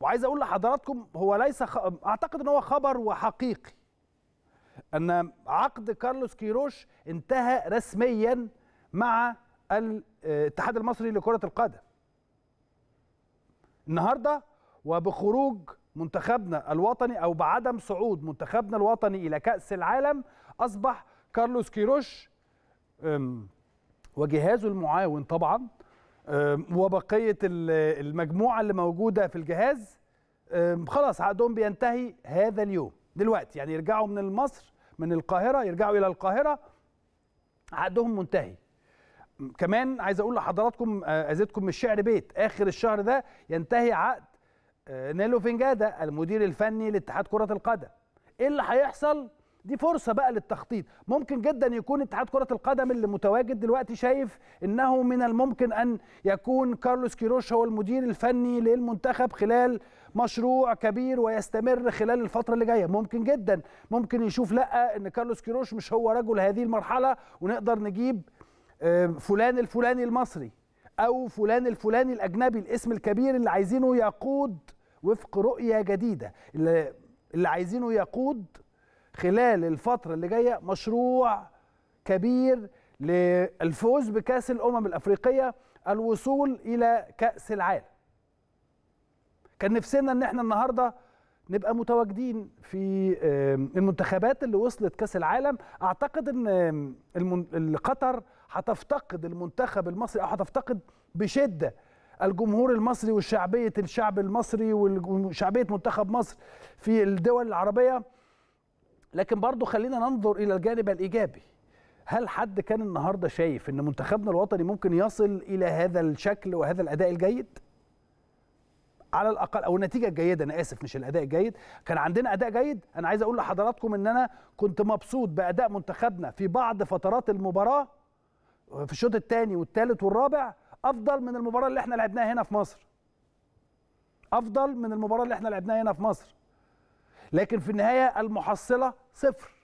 وعايز اقول لحضراتكم هو ليس خ... اعتقد ان هو خبر وحقيقي ان عقد كارلوس كيروش انتهى رسميا مع الاتحاد المصري لكره القدم النهارده وبخروج منتخبنا الوطني او بعدم صعود منتخبنا الوطني الى كاس العالم اصبح كارلوس كيروش وجهازه المعاون طبعا وبقيه المجموعه اللي موجوده في الجهاز خلاص عقدهم بينتهي هذا اليوم دلوقتي يعني يرجعوا من مصر من القاهره يرجعوا الى القاهره عقدهم منتهي كمان عايز اقول لحضراتكم ازيدكم من الشعر بيت اخر الشهر ده ينتهي عقد نيلو فنجاده المدير الفني لاتحاد كره القدم ايه اللي هيحصل دي فرصه بقى للتخطيط ممكن جدا يكون اتحاد كره القدم اللي متواجد دلوقتي شايف انه من الممكن ان يكون كارلوس كيروش هو المدير الفني للمنتخب خلال مشروع كبير ويستمر خلال الفتره اللي جايه ممكن جدا ممكن يشوف لا ان كارلوس كيروش مش هو رجل هذه المرحله ونقدر نجيب فلان الفلاني المصري او فلان الفلاني الاجنبي الاسم الكبير اللي عايزينه يقود وفق رؤيه جديده اللي, اللي عايزينه يقود خلال الفترة اللي جاية مشروع كبير للفوز بكأس الأمم الأفريقية الوصول إلى كأس العالم كان نفسنا ان احنا النهارده نبقى متواجدين في المنتخبات اللي وصلت كاس العالم اعتقد ان قطر هتفتقد المنتخب المصري او هتفتقد بشده الجمهور المصري وشعبيه الشعب المصري وشعبيه منتخب مصر في الدول العربيه لكن برضو خلينا ننظر الى الجانب الايجابي هل حد كان النهارده شايف ان منتخبنا الوطني ممكن يصل الى هذا الشكل وهذا الاداء الجيد على الاقل او النتيجه الجيده انا اسف مش الاداء الجيد كان عندنا اداء جيد انا عايز اقول لحضراتكم ان انا كنت مبسوط باداء منتخبنا في بعض فترات المباراه في الشوط الثاني والثالث والرابع افضل من المباراه اللي احنا لعبناها هنا في مصر افضل من المباراه اللي احنا لعبناها هنا في مصر لكن في النهايه المحصله صفر